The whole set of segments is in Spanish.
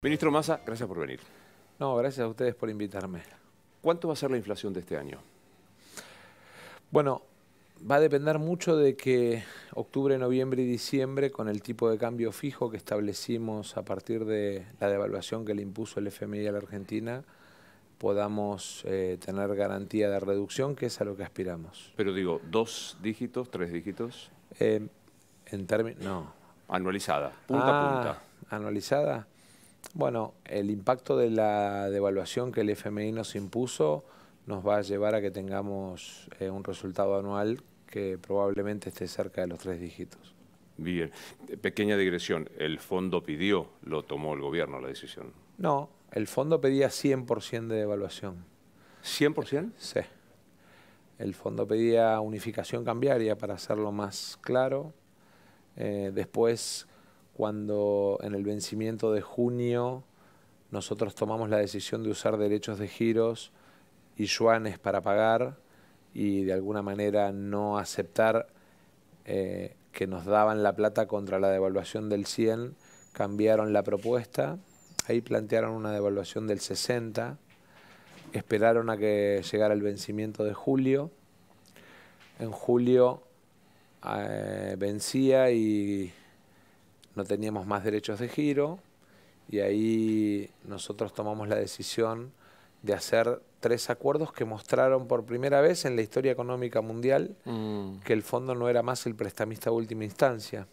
Ministro Massa, gracias por venir. No, gracias a ustedes por invitarme. ¿Cuánto va a ser la inflación de este año? Bueno, va a depender mucho de que octubre, noviembre y diciembre, con el tipo de cambio fijo que establecimos a partir de la devaluación que le impuso el FMI a la Argentina, podamos eh, tener garantía de reducción, que es a lo que aspiramos. Pero digo, ¿dos dígitos, tres dígitos? Eh, en términos... No. Anualizada, punta a ah, punta. Anualizada. Bueno, el impacto de la devaluación que el FMI nos impuso nos va a llevar a que tengamos eh, un resultado anual que probablemente esté cerca de los tres dígitos. Bien, pequeña digresión, ¿el fondo pidió, lo tomó el gobierno la decisión? No, el fondo pedía 100% de devaluación. ¿100%? Sí. El fondo pedía unificación cambiaria para hacerlo más claro. Eh, después cuando en el vencimiento de junio nosotros tomamos la decisión de usar derechos de giros y yuanes para pagar y de alguna manera no aceptar eh, que nos daban la plata contra la devaluación del 100, cambiaron la propuesta, ahí plantearon una devaluación del 60, esperaron a que llegara el vencimiento de julio, en julio eh, vencía y no teníamos más derechos de giro y ahí nosotros tomamos la decisión de hacer tres acuerdos que mostraron por primera vez en la historia económica mundial mm. que el fondo no era más el prestamista de última instancia,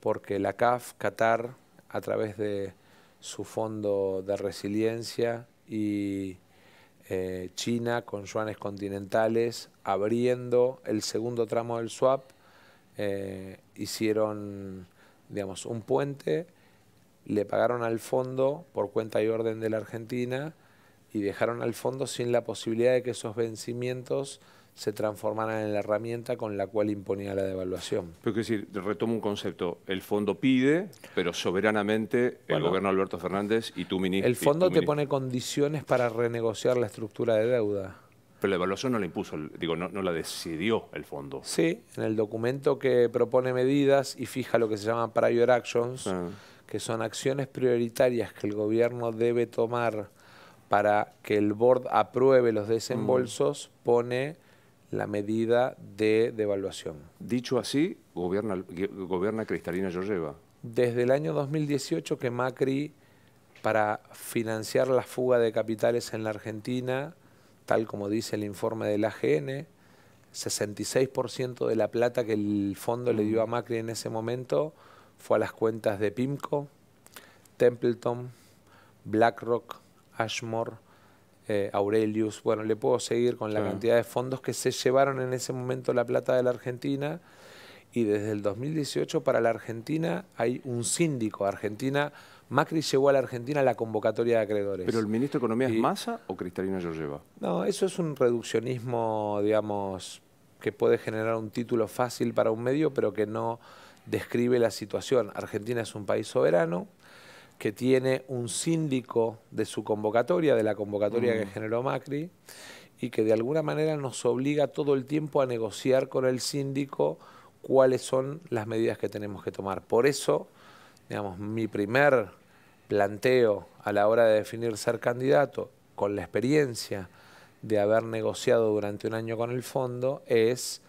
porque la CAF, Qatar, a través de su fondo de resiliencia y eh, China con yuanes continentales, abriendo el segundo tramo del swap, eh, hicieron digamos, un puente, le pagaron al fondo por cuenta y orden de la Argentina y dejaron al fondo sin la posibilidad de que esos vencimientos se transformaran en la herramienta con la cual imponía la devaluación. Pero es decir, retomo un concepto, el fondo pide, pero soberanamente el gobierno Alberto Fernández y tu ministro... El fondo te pone condiciones para renegociar la estructura de deuda. Pero la evaluación no la impuso, digo, no, la decidió el fondo. Sí, en el documento que propone medidas y fija lo que se llama prior actions, ah. que son acciones prioritarias que el gobierno debe tomar para que el board apruebe los desembolsos, mm. pone la medida de devaluación. Dicho así, gobierna, gobierna Cristalina Georgieva. Desde el año 2018 que Macri, para financiar la fuga de capitales en la Argentina, tal como dice el informe del AGN, 66% de la plata que el fondo le dio a mm. Macri en ese momento fue a las cuentas de Pimco, Templeton, BlackRock, Ashmore, eh, Aurelius. Bueno, le puedo seguir con la cantidad de fondos que se llevaron en ese momento la plata de la Argentina. Y desde el 2018 para la Argentina hay un síndico. Argentina Macri llevó a la Argentina a la convocatoria de acreedores. ¿Pero el ministro de Economía es Massa o Cristalina Georgieva? No, eso es un reduccionismo, digamos, que puede generar un título fácil para un medio, pero que no describe la situación. Argentina es un país soberano que tiene un síndico de su convocatoria, de la convocatoria que mm. generó Macri, y que de alguna manera nos obliga todo el tiempo a negociar con el síndico cuáles son las medidas que tenemos que tomar. Por eso, digamos, mi primer planteo a la hora de definir ser candidato con la experiencia de haber negociado durante un año con el fondo es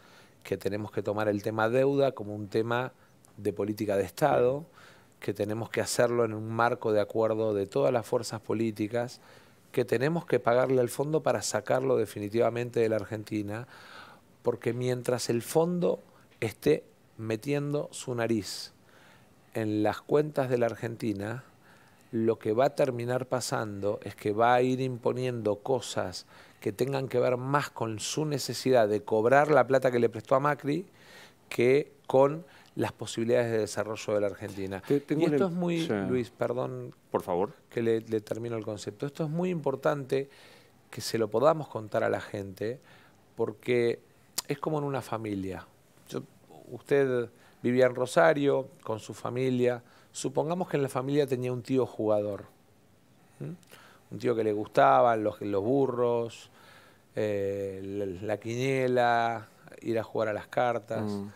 que tenemos que tomar el tema deuda como un tema de política de Estado, que tenemos que hacerlo en un marco de acuerdo de todas las fuerzas políticas, que tenemos que pagarle al fondo para sacarlo definitivamente de la Argentina, porque mientras el fondo esté metiendo su nariz en las cuentas de la Argentina, lo que va a terminar pasando es que va a ir imponiendo cosas que tengan que ver más con su necesidad de cobrar la plata que le prestó a Macri que con las posibilidades de desarrollo de la Argentina. y esto es muy, Luis, perdón, por favor, que le, le termino el concepto. Esto es muy importante que se lo podamos contar a la gente, porque es como en una familia. usted vivía en Rosario con su familia, Supongamos que en la familia tenía un tío jugador, un tío que le gustaban los, burros, eh, la, quiniela, ir a jugar a las cartas, mm.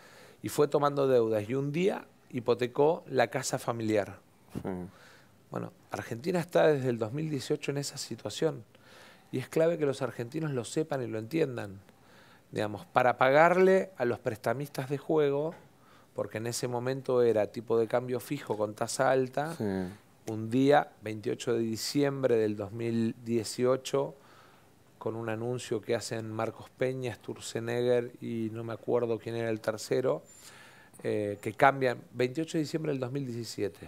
y fue tomando deudas. Y un día hipotecó la casa familiar. Bueno, Argentina está desde el 2018 en esa situación. Y es clave que los argentinos lo sepan y lo entiendan. Digamos, para pagarle a los prestamistas de juego, porque en ese momento era tipo de cambio fijo con tasa alta. Un día, 28 de diciembre del 2018, con un anuncio que hacen Marcos Peña, Sturzenegger y no me acuerdo quién era el tercero, eh, que cambian 28 de diciembre del 2017.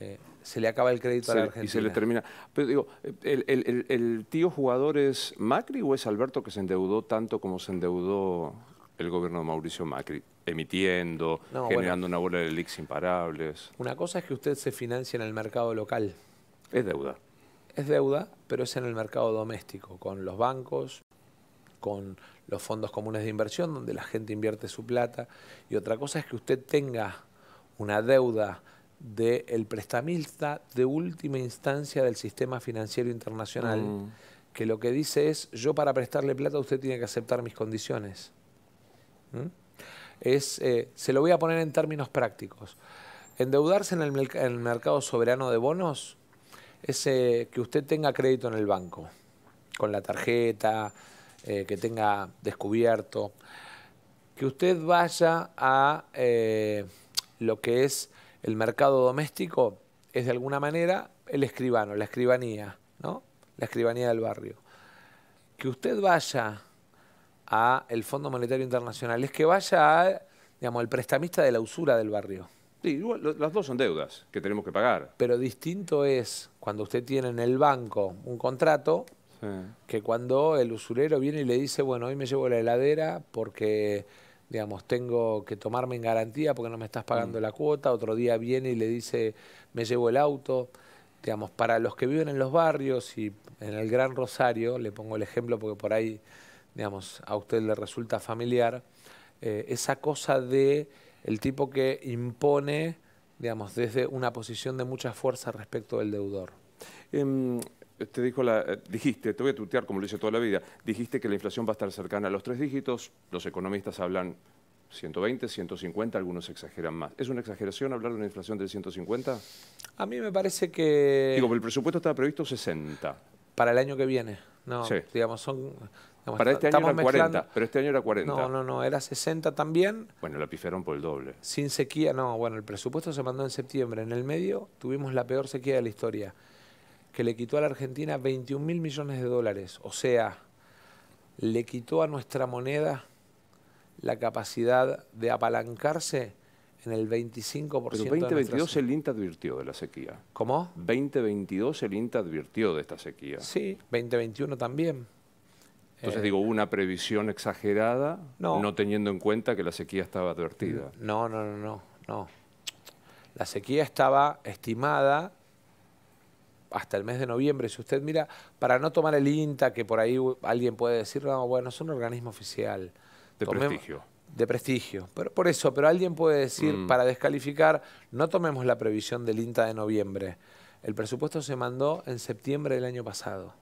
Eh, se le acaba el crédito a la Argentina. Y se le termina. Pero digo, el tío jugador es Macri o es Alberto que se endeudó tanto como se endeudó el gobierno de Mauricio Macri, emitiendo, generando una bola de leaks imparables. Una cosa es que usted se financia en el mercado local. Es deuda. Es deuda, pero es en el mercado doméstico, con los bancos, con los fondos comunes de inversión, donde la gente invierte su plata. Y otra cosa es que usted tenga una deuda del prestamista de última instancia del sistema financiero internacional, mm. que lo que dice es, yo para prestarle plata usted tiene que aceptar mis condiciones. Es, eh, se lo voy a poner en términos prácticos. Endeudarse en el, mercado soberano de bonos es eh, que usted tenga crédito en el banco, con la tarjeta, eh, que tenga descubierto, que usted vaya a lo que es el mercado doméstico, es de alguna manera el escribano, la escribanía, ¿no? La escribanía del barrio. Que usted vaya a el Fondo Monetario Internacional es que vaya digamos, al prestamista de la usura del barrio. Sí, las dos son deudas que tenemos que pagar. Pero distinto es cuando usted tiene en el banco un contrato que cuando el usurero viene y le dice, bueno, hoy me llevo la heladera porque digamos, tengo que tomarme en garantía porque no me estás pagando mm. la cuota, otro día viene y le dice, me llevo el auto. Digamos, para los que viven en los barrios y en el Gran Rosario, le pongo el ejemplo porque por ahí digamos, a usted le resulta familiar, eh, esa cosa de el tipo que impone, digamos, desde una posición de mucha fuerza respecto del deudor. Em, te dijo la, eh, dijiste, te voy a tutear como lo hice toda la vida, dijiste que la inflación va a estar cercana a los tres dígitos, los economistas hablan 120, 150, algunos exageran más. ¿Es una exageración hablar de una inflación de 150? A mí me parece que... Digo, el presupuesto estaba previsto 60. Para el año que viene, ¿no? Digamos, son para este año era 40, pero este año era 40. No, no, no, era 60 también. Bueno, la pifiaron por el doble. Sin sequía, no, bueno, el presupuesto se mandó en septiembre. En el medio tuvimos la peor sequía de la historia, que le quitó a la Argentina 21 mil millones de dólares. O sea, le quitó a nuestra moneda la capacidad de apalancarse en el 25%. Pero 2022 el INTA advirtió de la sequía. ¿Cómo? 2022 el INTA advirtió de esta sequía. Sí, 2021 también. Entonces eh, digo, una previsión exagerada, no. teniendo en cuenta que la sequía estaba advertida. No, no, no, no, La sequía estaba estimada hasta el mes de noviembre. Si usted mira, para no tomar el INTA, que por ahí alguien puede decir, no, bueno, es un organismo oficial. De prestigio. De prestigio. Pero, por eso, pero alguien puede decir, mm. para descalificar, no tomemos la previsión del INTA de noviembre. El presupuesto se mandó en septiembre del año pasado.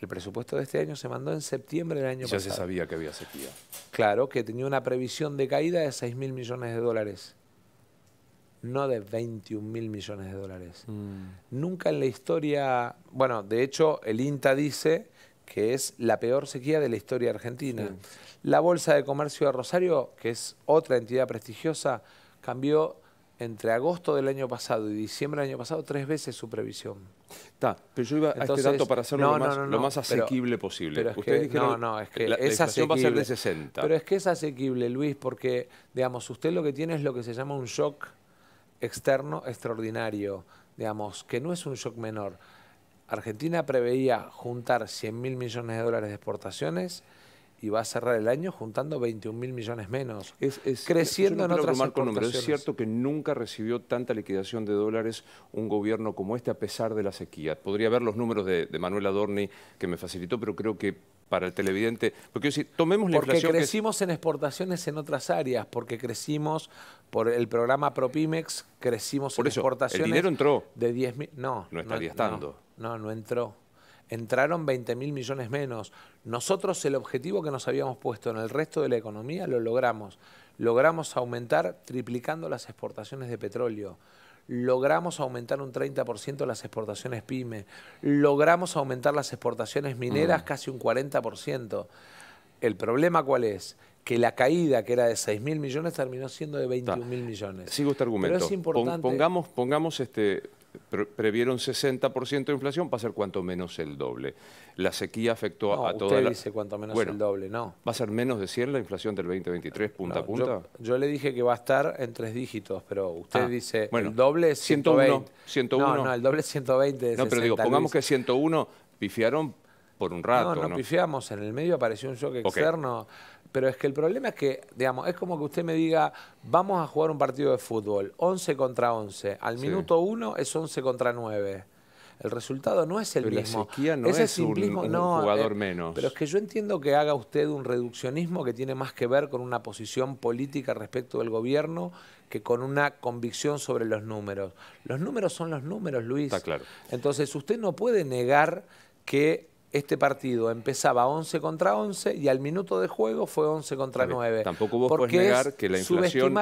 El presupuesto de este año se mandó en septiembre del año pasado. Ya se sabía que había sequía. Claro, que tenía una previsión de caída de 6 mil millones de dólares, no de 21 mil millones de dólares. Mm. Nunca en la historia, bueno, de hecho el INTA dice que es la peor sequía de la historia argentina. La Bolsa de Comercio de Rosario, que es otra entidad prestigiosa, cambió entre agosto del año pasado y diciembre del año pasado tres veces su previsión. Está, pero yo iba a este dato para hacerlo lo, más, asequible posible. no, no, es que es asequible. va a ser de 60. Pero es que es asequible, Luis, porque, digamos, usted lo que tiene es lo que se llama un shock externo extraordinario, digamos, que no es un shock menor. Argentina preveía juntar 100 mil millones de dólares de exportaciones y va a cerrar el año juntando 21 mil millones menos, es, creciendo en otras con Es cierto que nunca recibió tanta liquidación de dólares un gobierno como este a pesar de la sequía. Podría ver los números de, Manuel Adorni que me facilitó, pero creo que para el televidente, porque si tomemos crecimos en exportaciones en otras áreas, porque crecimos por el programa Propimex, crecimos por en eso, exportaciones. El dinero entró. De 10 No. No estaría no, no entró entraron 20 mil millones menos. Nosotros el objetivo que nos habíamos puesto en el resto de la economía lo logramos. Logramos aumentar triplicando las exportaciones de petróleo logramos aumentar un 30% las exportaciones pyme, logramos aumentar las exportaciones mineras mm. casi un 40%. El problema cuál es? Que la caída, que era de 6 mil millones, terminó siendo de 21 mil millones. Sigo este argumento. Pero es importante. Pongamos, pongamos este, previeron 60% de inflación, va a ser cuanto menos el doble. La sequía afectó a, toda usted dice cuanto menos el doble, no. ¿Va a ser menos de 100 la inflación del 2023 punta a punta? Yo, le dije que va a estar en tres dígitos, pero usted ah, dice bueno, el doble es 120. 101, No, no, el doble es 120 No, pero digo, pongamos que 101 pifiaron por un rato. No, no, pifiamos. En el medio apareció un shock externo. Pero es que el problema es que, digamos, es como que usted me diga, vamos a jugar un partido de fútbol, 11 contra 11. Al minuto 1 es 11 contra 9 el resultado no es el mismo. La no es simplismo, un, no, eh, jugador menos. Pero es que yo entiendo que haga usted un reduccionismo que tiene más que ver con una posición política respecto del gobierno que con una convicción sobre los números. Los números son los números, Luis. Está claro. Entonces usted no puede negar que este partido empezaba 11 contra 11 y al minuto de juego fue 11 contra 9. Tampoco vos podés negar que la inflación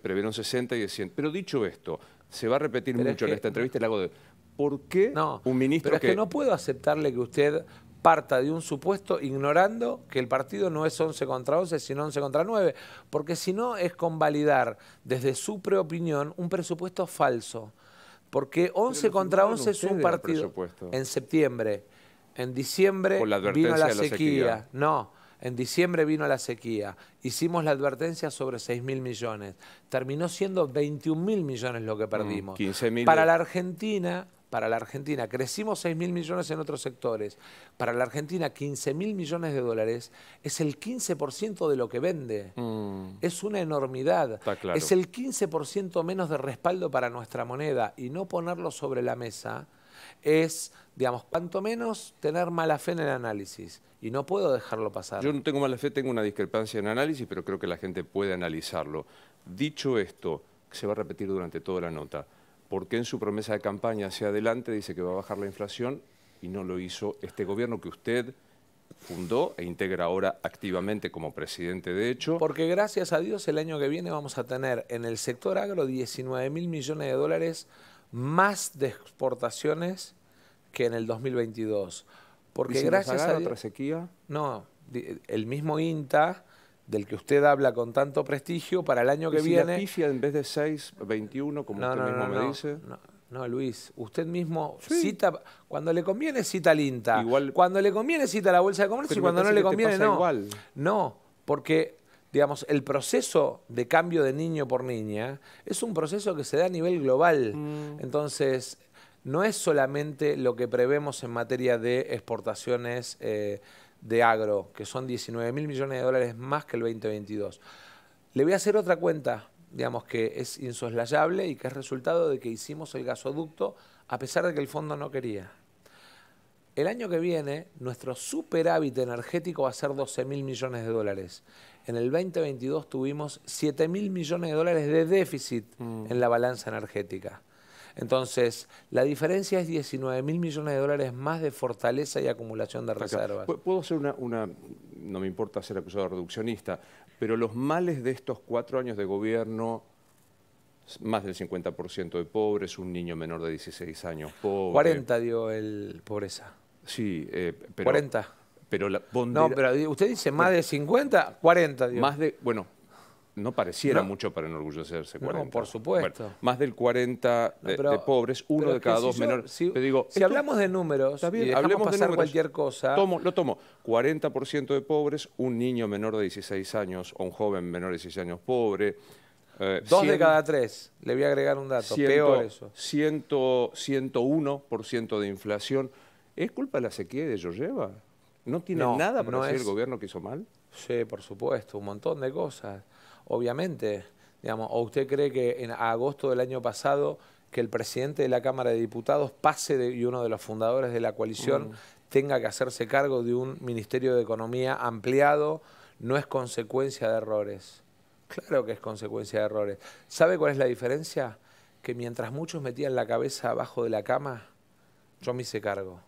previeron 60 y 100. Pero dicho esto, se va a repetir mucho en esta entrevista, el hago de... ¿Por qué un ministro pero es que... que no puedo aceptarle que usted parta de un supuesto ignorando que el partido no es 11 contra 11, sino 11 contra 9, porque si no es convalidar desde su preopinión un presupuesto falso, porque 11 contra 11 es un partido en septiembre. En diciembre vino la, sequía. No, en diciembre vino la sequía. Hicimos la advertencia sobre 6.000 mil millones. Terminó siendo 21.000 mil millones lo que mm, perdimos. para la Argentina, para la Argentina. Crecimos 6.000 mil millones en otros sectores. Para la Argentina, 15.000 mil millones de dólares es el 15% de lo que vende. Mm. Es una enormidad. Claro. Es el 15% menos de respaldo para nuestra moneda. Y no ponerlo sobre la mesa es, digamos, cuanto menos tener mala fe en el análisis. Y no puedo dejarlo pasar. Yo no tengo mala fe, tengo una discrepancia en el análisis, pero creo que la gente puede analizarlo. Dicho esto, se va a repetir durante toda la nota, porque qué en su promesa de campaña hacia adelante dice que va a bajar la inflación y no lo hizo este gobierno que usted fundó e integra ahora activamente como presidente de hecho. Porque gracias a Dios el año que viene vamos a tener en el sector agro 19 mil millones de dólares más de exportaciones que en el 2022. Porque ¿Y gracias a otra sequía? No, el mismo INTA del que usted habla con tanto prestigio para el año que viene. La en vez de 6, 21, como usted mismo me dice. No, Luis, usted mismo cita, cuando le conviene cita al INTA, cuando le conviene cita la Bolsa de Comercio y cuando no le conviene no. Igual. No, porque digamos, el proceso de cambio de niño por niña es un proceso que se da a nivel global. Mm. Entonces, no es solamente lo que prevemos en materia de exportaciones eh, de agro, que son 19 mil millones de dólares más que el 2022. Le voy a hacer otra cuenta, digamos, que es insoslayable y que es resultado de que hicimos el gasoducto a pesar de que el fondo no quería. El año que viene, nuestro superávit energético va a ser 12 mil millones de dólares. En el 2022 tuvimos 7 mil millones de dólares de déficit mm. en la balanza energética. Entonces, la diferencia es 19 mil millones de dólares más de fortaleza y acumulación de reservas. Puedo hacer una, no me importa ser acusado de reduccionista, pero los males de estos cuatro años de gobierno más del 50% de pobres, un niño menor de 16 años pobre. 40 dio el pobreza. Sí, eh, pero... 40. Pero la No, pero usted dice más de 50, 40. digamos. Más de, bueno, no pareciera mucho para enorgullecerse 40. No, por supuesto. más del 40 de, pobres, uno de cada dos menor menores. Si, digo, si hablamos de números, bien, y de cualquier cosa. Tomo, lo tomo. 40% de pobres, un niño menor de 16 años o un joven menor de 16 años pobre. Eh, dos de cada tres, le voy a agregar un dato, peor eso. 101% de inflación. ¿Es culpa de la sequía de Yoyeva? ¿No tiene nada para no decir el gobierno que hizo mal? Sí, por supuesto, un montón de cosas. Obviamente, digamos, ¿o usted cree que en agosto del año pasado que el presidente de la Cámara de Diputados pase y uno de los fundadores de la coalición mm. tenga que hacerse cargo de un Ministerio de Economía ampliado no es consecuencia de errores. Claro que es consecuencia de errores. ¿Sabe cuál es la diferencia? Que mientras muchos metían la cabeza abajo de la cama, yo me hice cargo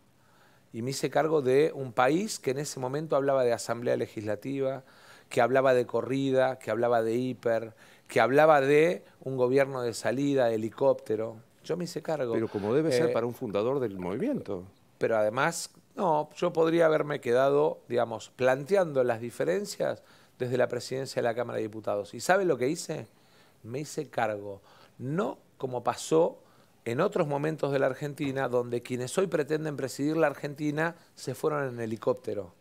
y me hice cargo de un país que en ese momento hablaba de asamblea legislativa, que hablaba de corrida, que hablaba de hiper, que hablaba de un gobierno de salida, helicóptero. Yo me hice cargo. Pero como debe ser eh, para un fundador del movimiento. Pero además, no, yo podría haberme quedado, digamos, planteando las diferencias desde la presidencia de la Cámara de Diputados. ¿Y sabe lo que hice? Me hice cargo. No como pasó en otros momentos de la Argentina donde quienes hoy pretenden presidir la Argentina se fueron en helicóptero.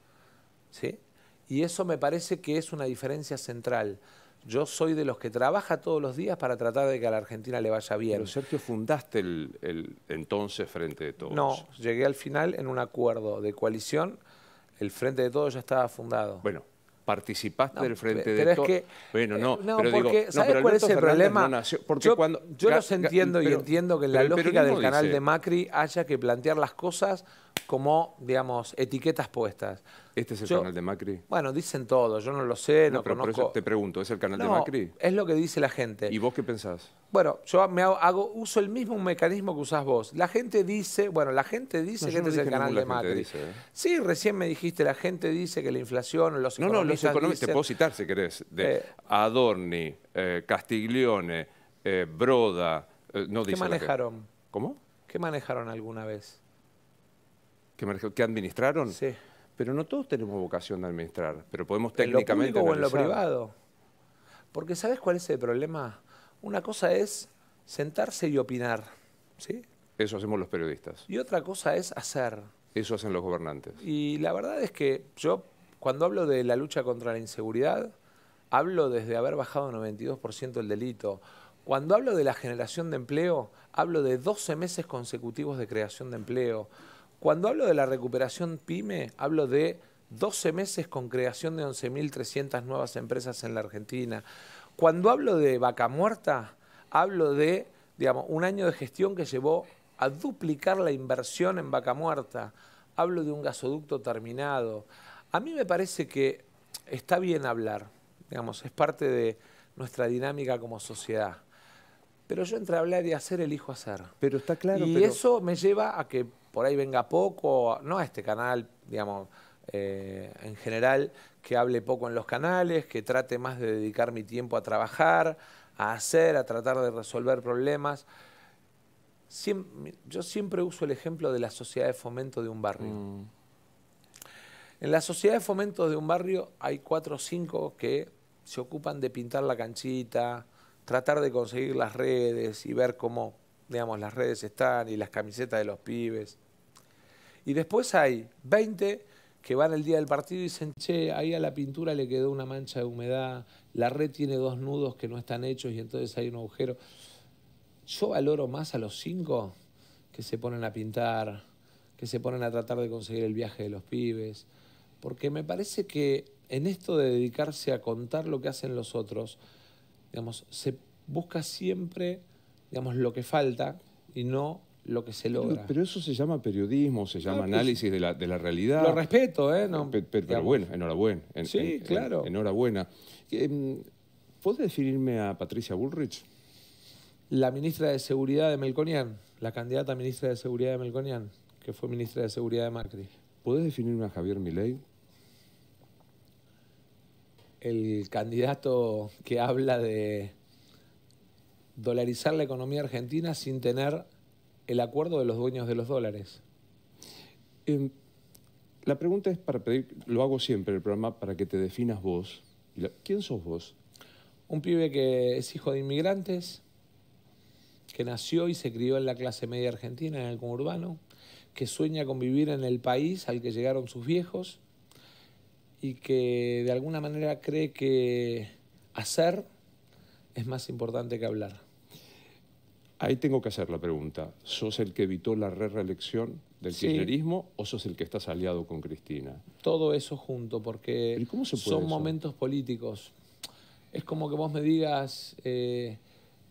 ¿sí? Y eso me parece que es una diferencia central. Yo soy de los que trabaja todos los días para tratar de que a la Argentina le vaya bien. Pero Sergio, fundaste el, el entonces Frente de Todos. No, llegué al final en un acuerdo de coalición. El Frente de Todos ya estaba fundado. Bueno, participaste del frente de la bueno, no, eh, pero porque, digo, ¿sabes cuál es el problema? porque yo, cuando, yo los entiendo y entiendo que en la lógica del canal de Macri haya que plantear las cosas como, digamos, etiquetas puestas. ¿Este es el canal de Macri? Bueno, dicen todo, yo no lo sé, no, no pero conozco. Por eso te pregunto, ¿es el canal de Macri? es lo que dice la gente. ¿Y vos qué pensás? Bueno, yo me hago, uso el mismo mecanismo que usás vos. La gente dice, bueno, la gente dice que este es el canal de Macri. ¿eh? Sí, recién me dijiste, la gente dice que la inflación, los economistas te puedo citar si querés, de eh. Adorni, eh, Castiglione, Broda, no ¿Qué manejaron? ¿Cómo? ¿Qué manejaron alguna vez? ¿Qué, ¿Qué administraron? Sí. Pero no todos tenemos vocación de administrar, pero podemos técnicamente. ¿En lo en lo privado? Porque ¿sabes cuál es el problema? Una cosa es sentarse y opinar, ¿sí? Eso hacemos los periodistas. Y otra cosa es hacer. Eso hacen los gobernantes. Y la verdad es que yo, cuando hablo de la lucha contra la inseguridad, hablo desde haber bajado 92% el delito. Cuando hablo de la generación de empleo, hablo de 12 meses consecutivos de creación de empleo. Cuando hablo de la recuperación pyme, hablo de 12 meses con creación de 11.300 nuevas empresas en la Argentina. Cuando hablo de vaca muerta, hablo de digamos, un año de gestión que llevó a duplicar la inversión en vaca muerta. Hablo de un gasoducto terminado. A mí me parece que está bien hablar, digamos, es parte de nuestra dinámica como sociedad. Pero yo entre hablar y hacer elijo hacer. Pero está claro. Y eso me lleva a que por ahí venga poco, no a este canal, digamos, eh, en general, que hable poco en los canales, que trate más de dedicar mi tiempo a trabajar, a hacer, a tratar de resolver problemas. yo siempre uso el ejemplo de la sociedad de fomento de un barrio. Mm. En la sociedad de fomento de un barrio hay cuatro o cinco que se ocupan de pintar la canchita, tratar de conseguir las redes y ver cómo digamos, las redes están y las camisetas de los pibes. Y después hay 20 que van el día del partido y dicen, che, ahí a la pintura le quedó una mancha de humedad, la red tiene dos nudos que no están hechos y entonces hay un agujero. Yo valoro más a los cinco que se ponen a pintar, que se ponen a tratar de conseguir el viaje de los pibes, porque me parece que en esto de dedicarse a contar lo que hacen los otros, digamos, se busca siempre digamos, lo que falta y no lo que se logra. Pero, eso se llama periodismo, se llama pues, análisis de, la, realidad. Lo respeto, ¿eh? pero, bueno, enhorabuena. sí, claro. enhorabuena. Em, ¿puedes definirme a Patricia Bullrich? La ministra de Seguridad de Melconian, la candidata a ministra de Seguridad de Melconian, que fue ministra de Seguridad de Macri. ¿puedes definirme a Javier Milei? El candidato que habla de dolarizar la economía argentina sin tener el acuerdo de los dueños de los dólares? Em, la pregunta es para pedir, lo hago siempre en el programa, para que te definas vos. ¿Quién sos vos? Un pibe que es hijo de inmigrantes, que nació y se crió en la clase media argentina, en el conurbano, que sueña con vivir en el país al que llegaron sus viejos y que de alguna manera cree que hacer es más importante que hablar. Ahí tengo que hacer la pregunta. ¿Sos el que evitó la reelección del kirchnerismo o sos el que estás aliado con Cristina? Todo eso junto, porque son momentos políticos. Es como que vos me digas, eh,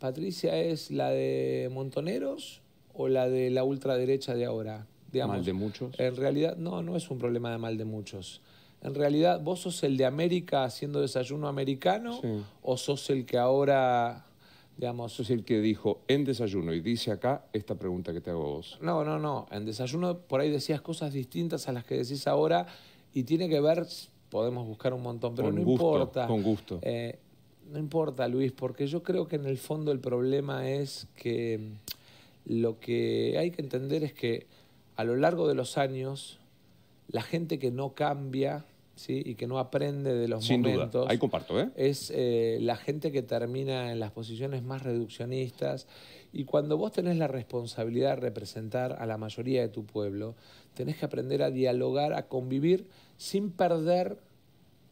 Patricia es la de Montoneros o la de la ultraderecha de ahora. ¿Mal de muchos? En realidad, no, no es un problema de mal de muchos. En realidad, vos sos el de América haciendo desayuno americano o sos el que ahora Digamos, el que dijo en desayuno y dice acá esta pregunta que te hago vos. No, no, no. En desayuno por ahí decías cosas distintas a las que decís ahora y tiene que ver, podemos buscar un montón, pero no importa. Con gusto. Eh, no importa, Luis, porque yo creo que en el fondo el problema es que lo que hay que entender es que a lo largo de los años, la gente que no cambia y que no aprende de los momentos. Ahí comparto, ¿eh? Es eh, la gente que termina en las posiciones más reduccionistas. Y cuando vos tenés la responsabilidad de representar a la mayoría de tu pueblo, tenés que aprender a dialogar, a convivir sin perder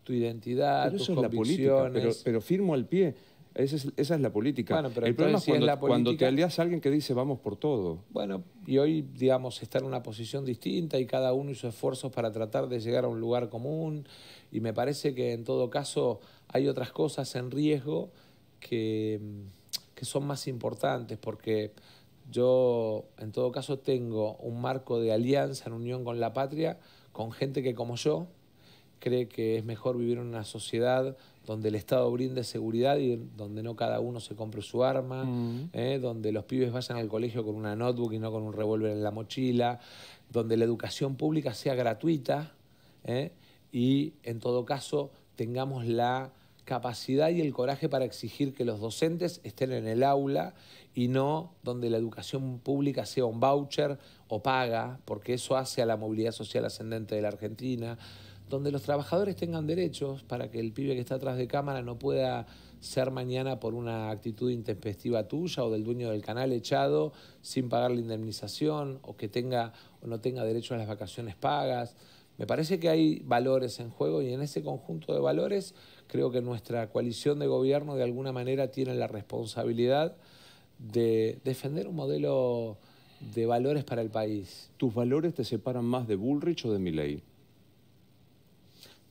tu identidad, pero tus pero firmo al pie esa es, la política. pero el problema es cuando, te alías a alguien que dice vamos por todo. Bueno, y hoy, digamos, está en una posición distinta y cada uno hizo esfuerzos para tratar de llegar a un lugar común. Y me parece que en todo caso hay otras cosas en riesgo que, que son más importantes porque yo, en todo caso, tengo un marco de alianza en unión con la patria, con gente que, como yo, cree que es mejor vivir en una sociedad donde el Estado brinde seguridad y donde no cada uno se compre su arma, mm. ¿eh? donde los pibes vayan al colegio con una notebook y no con un revólver en la mochila, donde la educación pública sea gratuita ¿eh? y en todo caso tengamos la capacidad y el coraje para exigir que los docentes estén en el aula y no donde la educación pública sea un voucher o paga, porque eso hace a la movilidad social ascendente de la Argentina donde los trabajadores tengan derechos para que el pibe que está atrás de cámara no pueda ser mañana por una actitud intempestiva tuya o del dueño del canal echado sin pagar la indemnización o que tenga o no tenga derecho a las vacaciones pagas. Me parece que hay valores en juego y en ese conjunto de valores creo que nuestra coalición de gobierno de alguna manera tiene la responsabilidad de defender un modelo de valores para el país. ¿Tus valores te separan más de Bullrich o de Milley?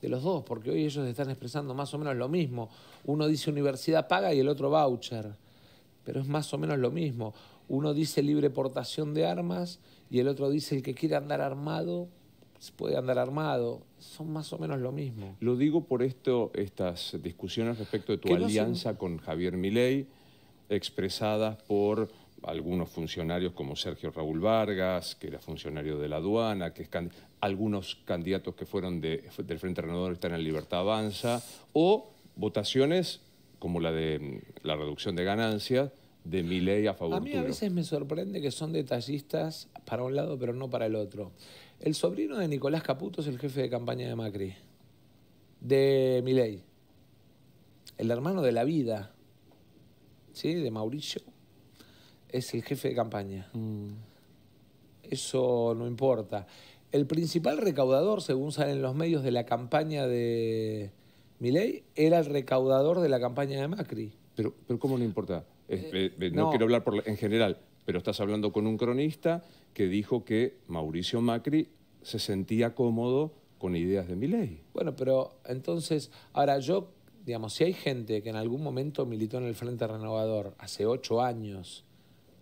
de los dos, porque hoy ellos están expresando más o menos lo mismo. Uno dice universidad paga y el otro voucher, pero es más o menos lo mismo. Uno dice libre portación de armas y el otro dice el que quiere andar armado puede andar armado, son más o menos lo mismo. Lo digo por esto, estas discusiones respecto de tu alianza con Javier Milei, expresadas por algunos funcionarios como Sergio Raúl Vargas, que era funcionario de la aduana, que algunos candidatos que fueron del Frente Renovador están en Libertad Avanza, o votaciones como la de la reducción de ganancias de Milei a favor. A mí a veces me sorprende que son detallistas para un lado pero no para el otro. El sobrino de Nicolás Caputo es el jefe de campaña de Macri, de Milei, el hermano de la vida, ¿sí? de Mauricio es el jefe de campaña. Mm. Eso no importa. El principal recaudador, según salen los medios de la campaña de Milei, era el recaudador de la campaña de Macri. Pero, pero ¿cómo no importa? Eh, eh, eh, no, quiero hablar en general, pero estás hablando con un cronista que dijo que Mauricio Macri se sentía cómodo con ideas de Milei. Bueno, pero entonces, ahora yo, digamos, si hay gente que en algún momento militó en el Frente Renovador hace ocho años,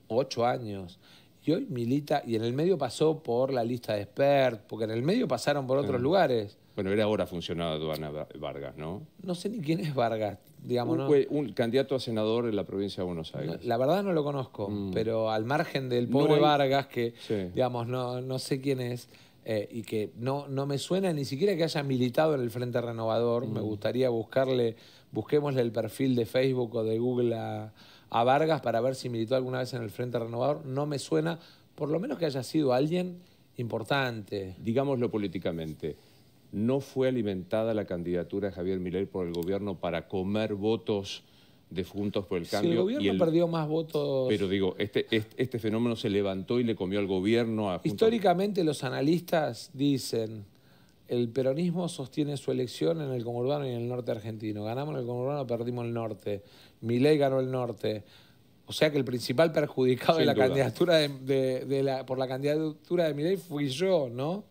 ocho años. Y hoy milita, y en el medio pasó por la lista de expert, porque en el medio pasaron por otros lugares. Bueno, era ahora funcionado aduana Vargas, ¿no? No sé ni quién es Vargas, digamos. Un, un candidato a senador en la provincia de Buenos Aires. la verdad no lo conozco, mm. pero al margen del pobre Vargas, que digamos, no, sé quién es, eh, y que no, no me suena ni siquiera que haya militado en el Frente Renovador, me mm. gustaría buscarle, busquémosle el perfil de Facebook o de Google a a Vargas para ver si militó alguna vez en el Frente Renovador. No me suena, por lo menos que haya sido alguien importante. Digámoslo políticamente. ¿No fue alimentada la candidatura de Javier Miller por el gobierno para comer votos de por el Cambio? Si el gobierno perdió más votos... Pero digo, este, este, este, fenómeno se levantó y le comió al gobierno a... Históricamente los analistas dicen, el peronismo sostiene su elección en el conurbano y en el norte argentino. Ganamos en el conurbano, perdimos el norte. Milei ganó el norte. O sea que el principal perjudicado de la candidatura de, por la candidatura de Milei fui yo, ¿no?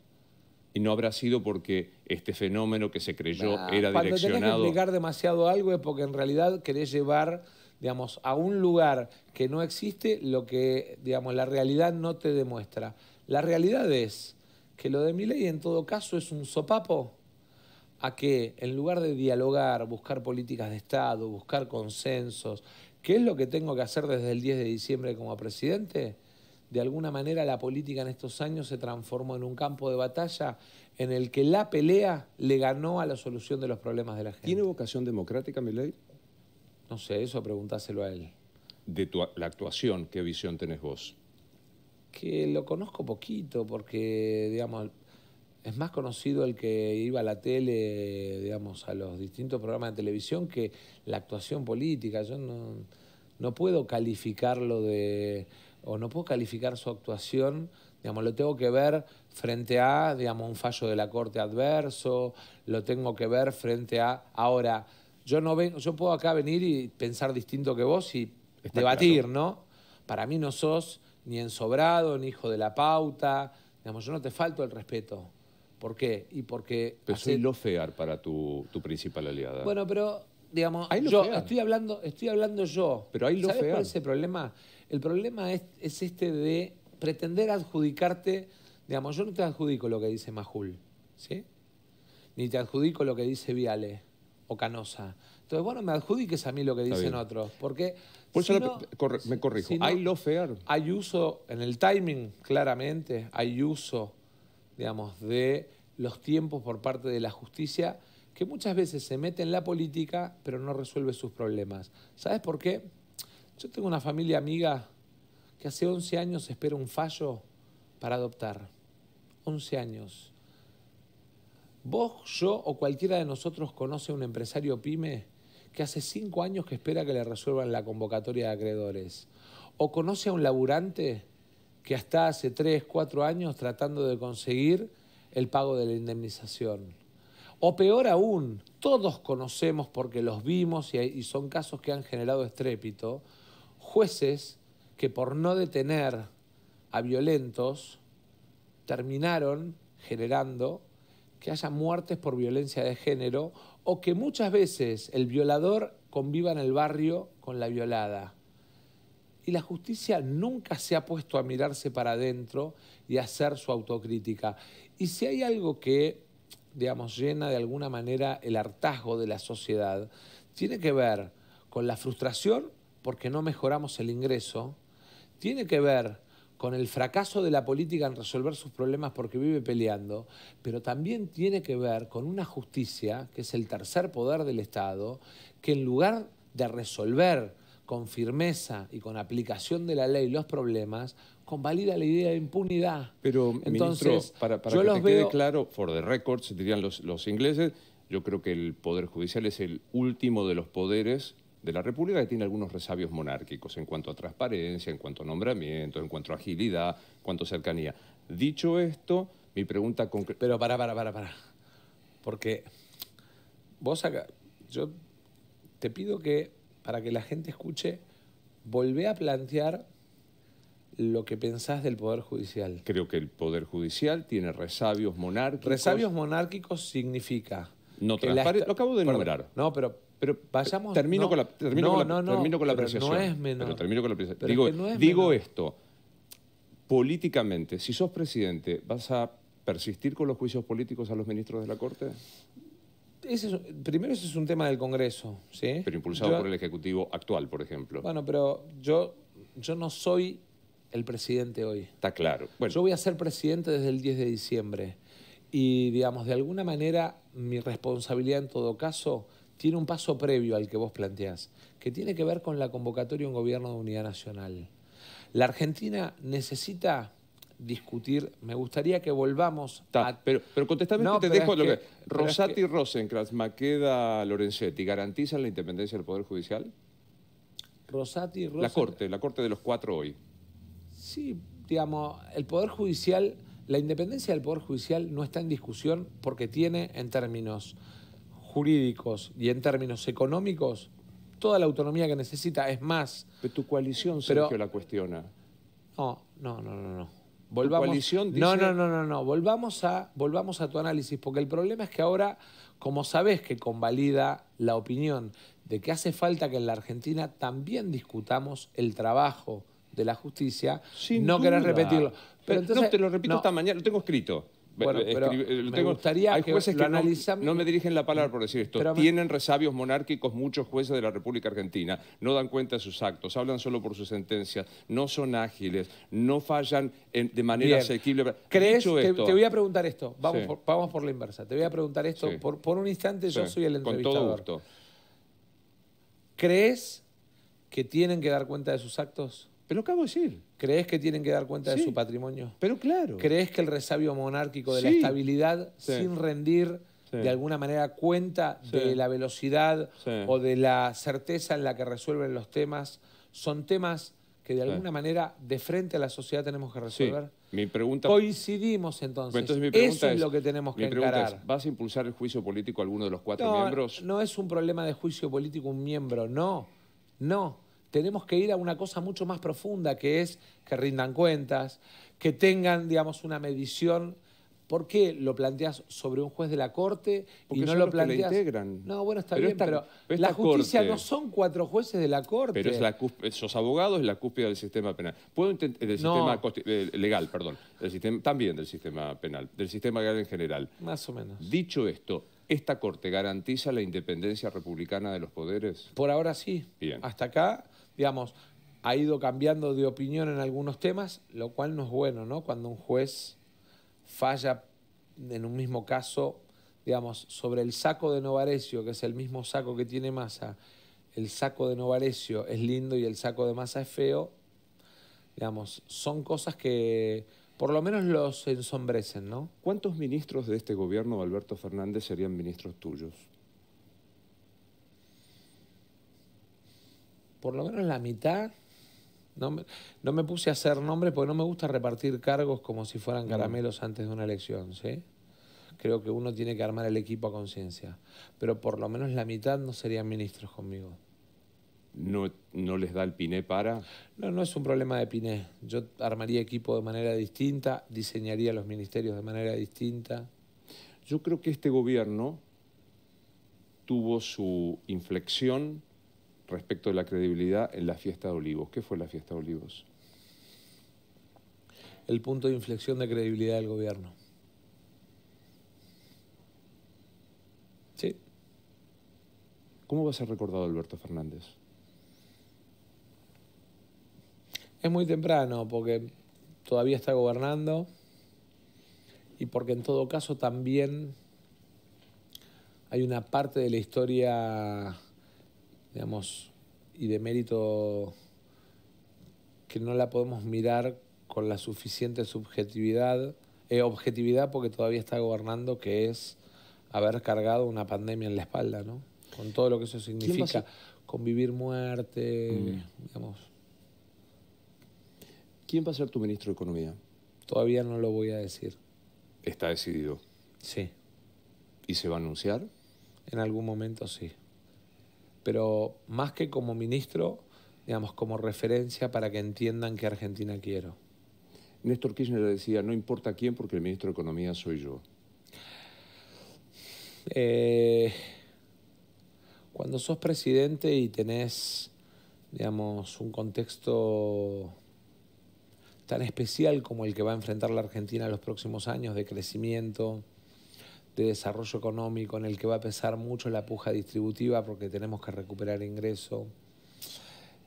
Y no habrá sido porque este fenómeno que se creyó era direccionado. Cuando que explicar demasiado algo es porque en realidad querés llevar, digamos, a un lugar que no existe lo que, digamos, la realidad no te demuestra. La realidad es que lo de Milei en todo caso es un sopapo a que en lugar de dialogar, buscar políticas de Estado, buscar consensos, ¿qué es lo que tengo que hacer desde el 10 de diciembre como presidente? De alguna manera la política en estos años se transformó en un campo de batalla en el que la pelea le ganó a la solución de los problemas de la gente. ¿Tiene vocación democrática, Miley? No sé, eso pregúntaselo a él. De tu, la actuación, ¿qué visión tenés vos? Que lo conozco poquito, porque, digamos, es más conocido el que iba a la tele, digamos, a los distintos programas de televisión que la actuación política. Yo no, puedo calificarlo de, o no puedo calificar su actuación, digamos, lo tengo que ver frente a, digamos, un fallo de la corte adverso, lo tengo que ver frente a, ahora, yo no vengo, yo puedo acá venir y pensar distinto que vos y debatir, ¿no? Para mí no sos ni ensobrado, ni hijo de la pauta, digamos, yo no te falto el respeto. ¿Por qué? Y porque... Pero lo fear para tu, principal aliada. Bueno, pero digamos, yo estoy hablando, estoy hablando yo. Pero hay lo cuál es el problema? El problema es, este de pretender adjudicarte, digamos, yo no te adjudico lo que dice Majul, ¿sí? Ni te adjudico lo que dice Viale o Canosa. Entonces, bueno, me adjudiques a mí lo que dicen otros, porque Por pues eso me corrijo. hay lo fear. Hay uso en el timing, claramente, hay uso digamos, de los tiempos por parte de la justicia que muchas veces se mete en la política pero no resuelve sus problemas. ¿Sabes por qué? Yo tengo una familia amiga que hace 11 años espera un fallo para adoptar. 11 años. Vos, yo o cualquiera de nosotros conoce a un empresario pyme que hace 5 años que espera que le resuelvan la convocatoria de acreedores. O conoce a un laburante que hasta hace tres, cuatro años tratando de conseguir el pago de la indemnización. O peor aún, todos conocemos porque los vimos y, son casos que han generado estrépito, jueces que por no detener a violentos terminaron generando que haya muertes por violencia de género o que muchas veces el violador conviva en el barrio con la violada. Y la justicia nunca se ha puesto a mirarse para adentro y a hacer su autocrítica. Y si hay algo que, digamos, llena de alguna manera el hartazgo de la sociedad, tiene que ver con la frustración porque no mejoramos el ingreso, tiene que ver con el fracaso de la política en resolver sus problemas porque vive peleando, pero también tiene que ver con una justicia, que es el tercer poder del Estado, que en lugar de resolver con firmeza y con aplicación de la ley los problemas, convalida la idea de impunidad. Pero, Entonces, para, que los quede claro, for the record, dirían los, los ingleses, yo creo que el Poder Judicial es el último de los poderes de la República que tiene algunos resabios monárquicos en cuanto a transparencia, en cuanto a nombramiento, en cuanto a agilidad, en cuanto a cercanía. Dicho esto, mi pregunta concreta... Pero para, para, para, para. Porque vos acá, yo te pido que para que la gente escuche, volvé a plantear lo que pensás del Poder Judicial. Creo que el Poder Judicial tiene resabios monárquicos. Resabios monárquicos significa... No transparente, lo acabo de enumerar. No, pero, vayamos... Termino con la, termino con la, termino con la apreciación. No es menor. Pero termino con la Digo, esto, políticamente, si sos presidente, ¿vas a persistir con los juicios políticos a los ministros de la Corte? primero ese es un tema del Congreso, ¿sí? Pero impulsado por el Ejecutivo actual, por ejemplo. Bueno, pero yo, yo no soy el presidente hoy. Está claro. Bueno. Yo voy a ser presidente desde el 10 de diciembre. Y, digamos, de alguna manera, mi responsabilidad en todo caso tiene un paso previo al que vos planteás, que tiene que ver con la convocatoria de un gobierno de unidad nacional. La Argentina necesita discutir. Me gustaría que volvamos Pero, pero contestame te dejo lo que... Rosati, es Maqueda, Lorenzetti, ¿garantizan la independencia del Poder Judicial? Rosati, La Corte, la Corte de los cuatro hoy. Sí, digamos, el Poder Judicial... La independencia del Poder Judicial no está en discusión porque tiene en términos jurídicos y en términos económicos toda la autonomía que necesita. Es más... Pero tu coalición, Sergio, la cuestiona. No, no, no, no. no. No, no, no, no, no. Volvamos a, volvamos a tu análisis, porque el problema es que ahora, como sabes que convalida la opinión de que hace falta que en la Argentina también discutamos el trabajo de la justicia, no querés repetirlo. Pero, entonces, no, te lo repito esta mañana, lo tengo escrito. Bueno, me gustaría que, no, me dirigen la palabra por decir esto. Tienen resabios monárquicos muchos jueces de la República Argentina. No dan cuenta de sus actos, hablan solo por sus sentencias, no son ágiles, no fallan de manera asequible. ¿Crees? Te, te, voy a preguntar esto. Vamos, por, la inversa. Te voy a preguntar esto. Por, un instante yo soy el entrevistador. ¿Crees que tienen que dar cuenta de sus actos? lo acabo de decir. ¿Crees que tienen que dar cuenta de su patrimonio? Pero claro. ¿Crees que el resabio monárquico de la estabilidad sin rendir de alguna manera cuenta de la velocidad o de la certeza en la que resuelven los temas son temas que de alguna manera de frente a la sociedad tenemos que resolver? Mi pregunta... Coincidimos entonces. entonces Eso es, lo que tenemos que mi ¿Vas a impulsar el juicio político a alguno de los cuatro no, miembros? No es un problema de juicio político un miembro, no. No tenemos que ir a una cosa mucho más profunda, que es que rindan cuentas, que tengan, digamos, una medición. ¿Por qué lo planteas sobre un juez de la corte y no lo planteas? No, bueno, está bien, pero, la justicia no son cuatro jueces de la corte. Pero es la esos abogados es la cúspide del sistema penal. Puedo del sistema legal, perdón, también del sistema penal, del sistema legal en general. Más o menos. Dicho esto, ¿esta corte garantiza la independencia republicana de los poderes? Por ahora sí. Bien. Hasta acá digamos, ha ido cambiando de opinión en algunos temas, lo cual no es bueno, ¿no? Cuando un juez falla en un mismo caso, digamos, sobre el saco de Novarecio, que es el mismo saco que tiene masa, el saco de Novarecio es lindo y el saco de masa es feo, digamos, son cosas que por lo menos los ensombrecen, ¿no? ¿Cuántos ministros de este gobierno, Alberto Fernández, serían ministros tuyos? por lo menos la mitad. No me, puse a hacer nombres porque no me gusta repartir cargos como si fueran mm. caramelos antes de una elección, ¿sí? Creo que uno tiene que armar el equipo a conciencia. Pero por lo menos la mitad no serían ministros conmigo. ¿No, ¿No les da el Piné para? No, no es un problema de Piné. Yo armaría equipo de manera distinta, diseñaría los ministerios de manera distinta. Yo creo que este gobierno tuvo su inflexión respecto de la credibilidad en la fiesta de Olivos. ¿Qué fue la fiesta de Olivos? El punto de inflexión de credibilidad del gobierno. Sí. ¿Cómo va a ser recordado Alberto Fernández? Es muy temprano porque todavía está gobernando y porque en todo caso también hay una parte de la historia digamos, y de mérito que no la podemos mirar con la suficiente subjetividad, eh, objetividad porque todavía está gobernando, que es haber cargado una pandemia en la espalda, ¿no? Con todo lo que eso significa, convivir muerte, mm. digamos. ¿Quién va a ser tu ministro de Economía? Todavía no lo voy a decir. Está decidido. Sí. ¿Y se va a anunciar? En algún momento sí pero más que como ministro, digamos, como referencia para que entiendan qué Argentina quiero. Néstor Kirchner decía, no importa quién, porque el ministro de Economía soy yo. Eh, cuando sos presidente y tenés, digamos, un contexto tan especial como el que va a enfrentar la Argentina en los próximos años de crecimiento, de desarrollo económico en el que va a pesar mucho la puja distributiva porque tenemos que recuperar ingreso,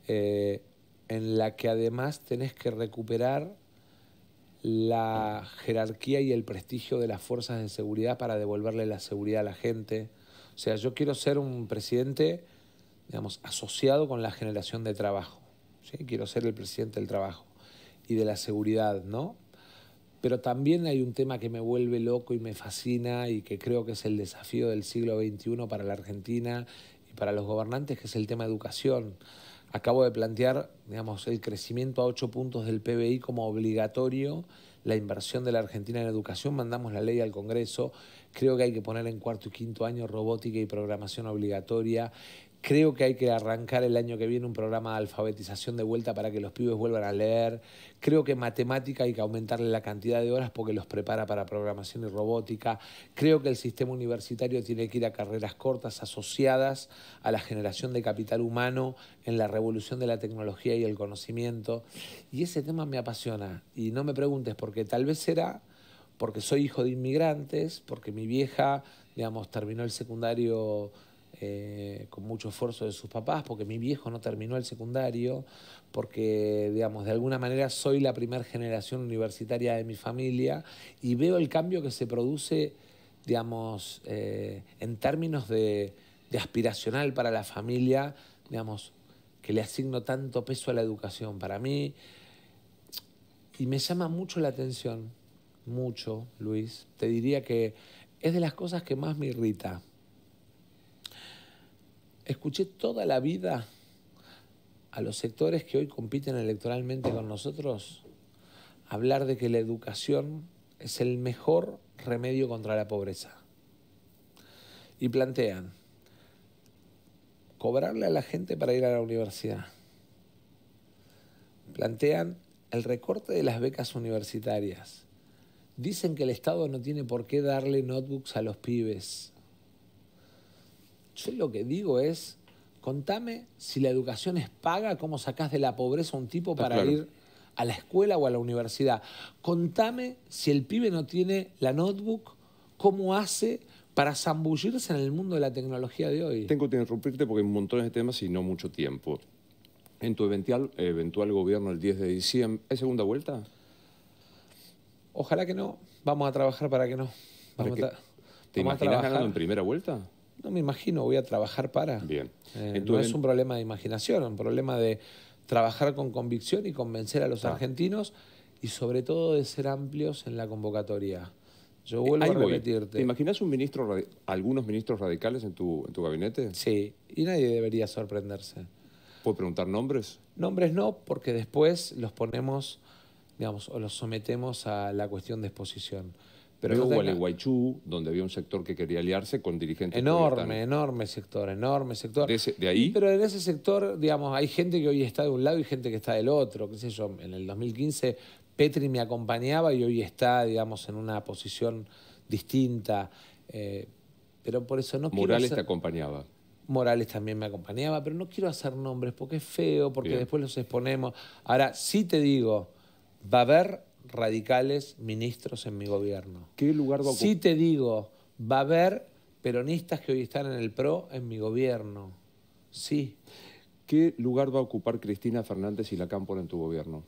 eh, en la que además tenés que recuperar la jerarquía y el prestigio de las fuerzas de seguridad para devolverle la seguridad a la gente. O sea, yo quiero ser un presidente, digamos, asociado con la generación de trabajo. ¿sí? Quiero ser el presidente del trabajo y de la seguridad, ¿no? Pero también hay un tema que me vuelve loco y me fascina y que creo que es el desafío del siglo XXI para la Argentina y para los gobernantes, que es el tema de educación. Acabo de plantear, digamos, el crecimiento a ocho puntos del PBI como obligatorio, la inversión de la Argentina en educación, mandamos la ley al Congreso, creo que hay que poner en cuarto y quinto año robótica y programación obligatoria, Creo que hay que arrancar el año que viene un programa de alfabetización de vuelta para que los pibes vuelvan a leer. Creo que matemática hay que aumentarle la cantidad de horas porque los prepara para programación y robótica. Creo que el sistema universitario tiene que ir a carreras cortas asociadas a la generación de capital humano en la revolución de la tecnología y el conocimiento. Y ese tema me apasiona. Y no me preguntes porque tal vez será porque soy hijo de inmigrantes, porque mi vieja, digamos, terminó el secundario eh, con mucho esfuerzo de sus papás, porque mi viejo no terminó el secundario, porque, digamos, de alguna manera soy la primera generación universitaria de mi familia y veo el cambio que se produce, digamos, eh, en términos de, de, aspiracional para la familia, que le asigno tanto peso a la educación para mí. Y me llama mucho la atención, mucho, Luis. Te diría que es de las cosas que más me irrita escuché toda la vida a los sectores que hoy compiten electoralmente con nosotros hablar de que la educación es el mejor remedio contra la pobreza. Y plantean cobrarle a la gente para ir a la universidad. Plantean el recorte de las becas universitarias. Dicen que el Estado no tiene por qué darle notebooks a los pibes yo lo que digo es, contame si la educación es paga, cómo sacás de la pobreza a un tipo para ir a la escuela o a la universidad. Contame si el pibe no tiene la notebook, cómo hace para zambullirse en el mundo de la tecnología de hoy. Tengo que interrumpirte porque hay montones de temas y no mucho tiempo. En tu eventual, eventual gobierno el 10 de diciembre, ¿es segunda vuelta? Ojalá que no. Vamos a trabajar para que no. Vamos ¿Te imaginas ganando en primera vuelta? no me imagino, voy a trabajar para. Bien. Eh, no es un problema de imaginación, es un problema de trabajar con convicción y convencer a los ah. argentinos y sobre todo de ser amplios en la convocatoria. Yo eh, vuelvo a repetirte. ¿Te imaginas un ministro, algunos ministros radicales en tu, en tu gabinete? Sí, y nadie debería sorprenderse. ¿Puedo preguntar nombres? Nombres no, porque después los ponemos, digamos, o los sometemos a la cuestión de exposición. Pero Luego el donde había un sector que quería aliarse con dirigentes. Enorme, enorme sector, enorme sector. ¿De, ahí? Pero en ese sector, digamos, hay gente que hoy está de un lado y gente que está del otro. ¿Qué sé yo? En el 2015 Petri me acompañaba y hoy está, digamos, en una posición distinta. Eh, pero por eso no Morales te acompañaba. Morales también me acompañaba, pero no quiero hacer nombres porque es feo, porque después los exponemos. Ahora, sí te digo, va a haber radicales ministros en mi gobierno. ¿Qué lugar va a Sí te digo, va a haber peronistas que hoy están en el PRO en mi gobierno. Sí. ¿Qué lugar va a ocupar Cristina Fernández y la Cámpora en tu gobierno?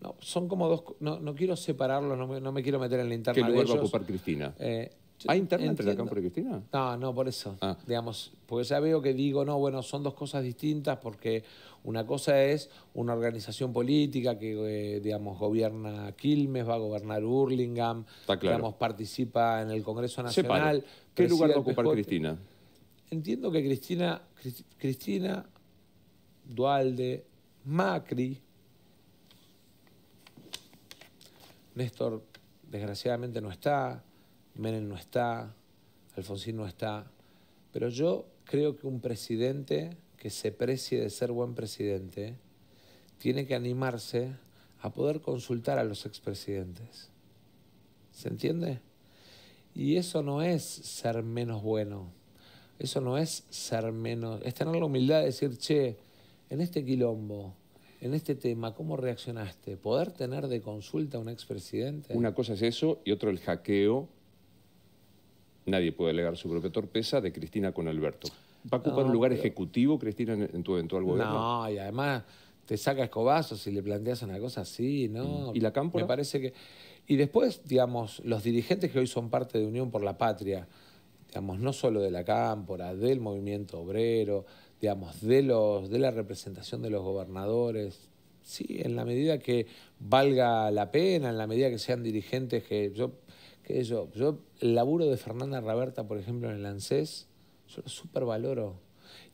No, son como dos... No, quiero separarlos, no me, quiero meter en la interna ¿Qué lugar va a ocupar Cristina? Eh, ¿Hay interna entre Cristina? No, no, por eso. Ah. Digamos, porque ya veo que digo, no, bueno, son dos cosas distintas porque una cosa es una organización política que, eh, digamos, gobierna Quilmes, va a gobernar Hurlingham, digamos, participa en el Congreso Nacional. ¿Qué lugar va a ocupar Cristina? Entiendo que Cristina, Cristina, Dualde, Macri, Néstor desgraciadamente no está, Menem no está, Alfonsín no está, pero yo creo que un presidente que se precie de ser buen presidente tiene que animarse a poder consultar a los expresidentes. ¿Se entiende? Y eso no es ser menos bueno. Eso no es ser menos. Es tener la humildad de decir, che, en este quilombo, en este tema, ¿cómo reaccionaste? ¿Poder tener de consulta a un expresidente? Una cosa es eso y otro el hackeo Nadie puede alegar su propia torpeza de Cristina con Alberto. ¿Va a ocupar un lugar ejecutivo, Cristina, en tu eventual gobierno? No, y además te saca escobazos si le planteas una cosa así, ¿no? Mm. ¿Y la cámpora? Me parece que... Y después, digamos, los dirigentes que hoy son parte de Unión por la Patria, digamos, no solo de la cámpora, del movimiento obrero, digamos, de, los, de la representación de los gobernadores, sí, en la medida que valga la pena, en la medida que sean dirigentes que yo yo? el laburo de Fernanda Raberta, por ejemplo, en el ANSES, yo lo valoro.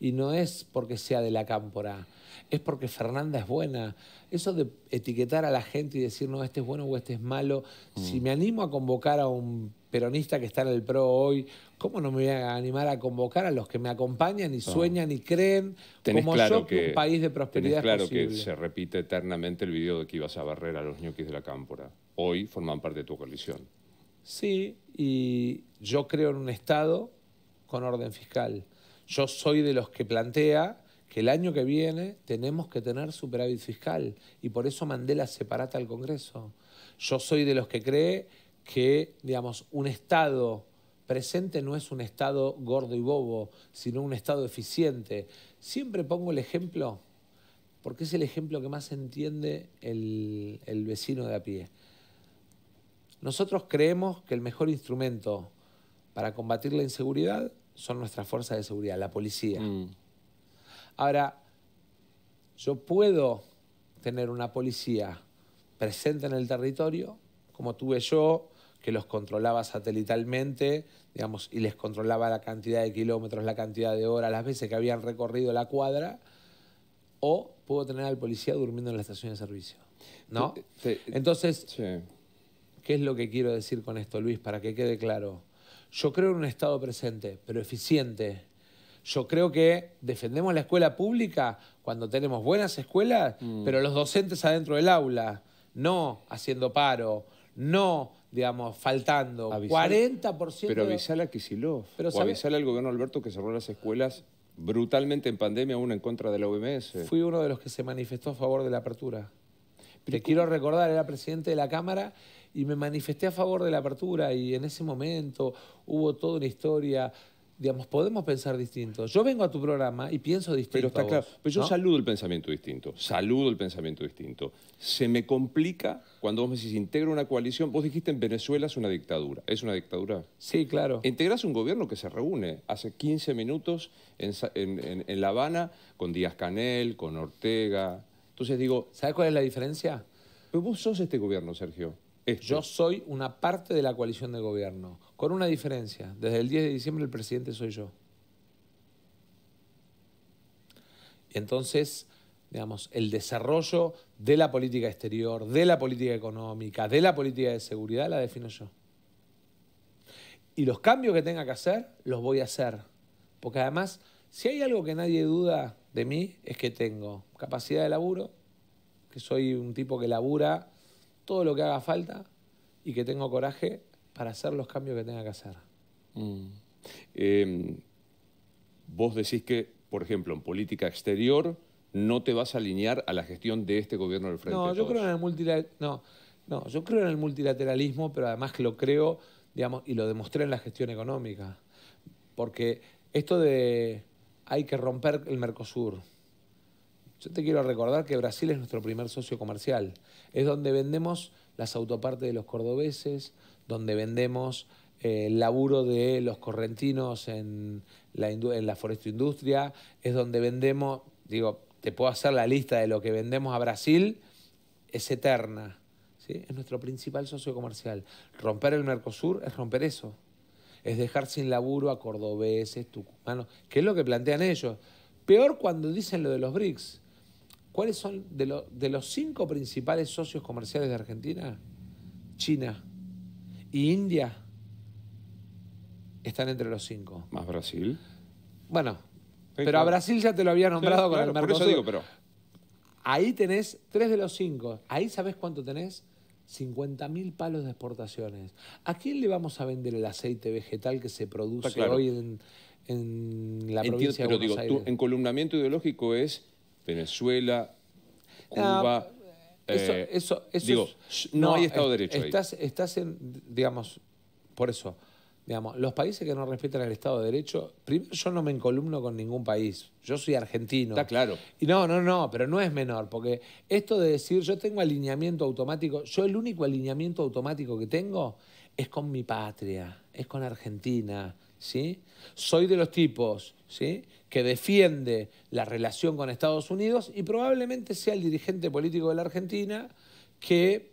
Y no es porque sea de la cámpora, es porque Fernanda es buena. Eso de etiquetar a la gente y decir, no, este es bueno o este es malo. Mm. Si me animo a convocar a un peronista que está en el PRO hoy, ¿cómo no me voy a animar a convocar a los que me acompañan y ah. sueñan y creen como yo que, un país de prosperidad claro que se repite eternamente el video de que ibas a barrer a los ñoquis de la cámpora. Hoy forman parte de tu coalición. Sí, y yo creo en un Estado con orden fiscal. Yo soy de los que plantea que el año que viene tenemos que tener superávit fiscal y por eso mandé la separata al Congreso. Yo soy de los que cree que, digamos, un Estado presente no es un Estado gordo y bobo, sino un Estado eficiente. Siempre pongo el ejemplo, porque es el ejemplo que más entiende el, el vecino de a pie. Nosotros creemos que el mejor instrumento para combatir la inseguridad son nuestras fuerzas de seguridad, la policía. Mm. Ahora, yo puedo tener una policía presente en el territorio, como tuve yo, que los controlaba satelitalmente, digamos, y les controlaba la cantidad de kilómetros, la cantidad de horas, las veces que habían recorrido la cuadra, o puedo tener al policía durmiendo en la estación de servicio. ¿No? Entonces, sí. ¿Qué es lo que quiero decir con esto, Luis, para que quede claro? Yo creo en un Estado presente, pero eficiente. Yo creo que defendemos la escuela pública cuando tenemos buenas escuelas, mm. pero los docentes adentro del aula, no haciendo paro, no digamos, faltando. 40%. Pero avisale a Kicillof. o avisale al gobierno Alberto que cerró las escuelas brutalmente en pandemia, una en contra de la OMS. Fui uno de los que se manifestó a favor de la apertura. Te quiero recordar, era presidente de la Cámara y me manifesté a favor de la apertura y en ese momento hubo toda una historia. Digamos, podemos pensar distinto. Yo vengo a tu programa y pienso distinto. Pero está claro. Pero yo saludo el pensamiento distinto. Saludo el pensamiento distinto. Se me complica cuando vos me decís integra una coalición. Vos dijiste en Venezuela es una dictadura. ¿Es una dictadura? Sí, claro. integras un gobierno que se reúne hace 15 minutos en, en La Habana con Díaz Canel, con Ortega. Entonces digo. ¿Sabes cuál es la diferencia? Pero vos sos este gobierno, Sergio. Este. Yo soy una parte de la coalición de gobierno, con una diferencia. Desde el 10 de diciembre el presidente soy yo. Y Entonces, digamos, el desarrollo de la política exterior, de la política económica, de la política de seguridad, la defino yo. Y los cambios que tenga que hacer, los voy a hacer. Porque además, si hay algo que nadie duda de mí, es que tengo capacidad de laburo, que soy un tipo que labura todo lo que haga falta y que tengo coraje para hacer los cambios que tenga que hacer. Mm. Em, vos decís que, por ejemplo, en política exterior no te vas a alinear a la gestión de este gobierno del Frente. No, yo creo en el multilateralismo. No, yo creo en el multilateralismo, pero además que lo creo, digamos, y lo demostré en la gestión económica. Porque esto de hay que romper el Mercosur, yo te quiero recordar que Brasil es nuestro primer socio comercial. Es donde vendemos las autopartes de los cordobeses, donde vendemos eh, el laburo de los correntinos en la, en la es donde vendemos, digo, te puedo hacer la lista de lo que vendemos a Brasil, es eterna. ¿sí? Es nuestro principal socio comercial. Romper el Mercosur es romper eso. Es dejar sin laburo a cordobeses, tucumanos, que es lo que plantean ellos. Peor cuando dicen lo de los BRICS. ¿Cuáles son de, los de los cinco principales socios comerciales de Argentina? China y India están entre los cinco. Más Brasil. Bueno, pero a Brasil ya te lo había nombrado con el Mercosur. digo, pero... Ahí tenés tres de los cinco. Ahí sabés cuánto tenés. 50.000 palos de exportaciones. ¿A quién le vamos a vender el aceite vegetal que se produce hoy en, la provincia de Buenos digo, ideológico es Venezuela, ah, Cuba. Eh, eso, eso, digo, no, hay Estado de Derecho estás, Estás en, digamos, por eso, digamos, los países que no respetan el Estado de Derecho, yo no me encolumno con ningún país. Yo soy argentino. Está claro. Y no, no, no, pero no es menor, porque esto de decir yo tengo alineamiento automático, yo el único alineamiento automático que tengo es con mi patria, es con Argentina. ¿sí? Soy de los tipos que defiende la relación con Estados Unidos y probablemente sea el dirigente político de la Argentina que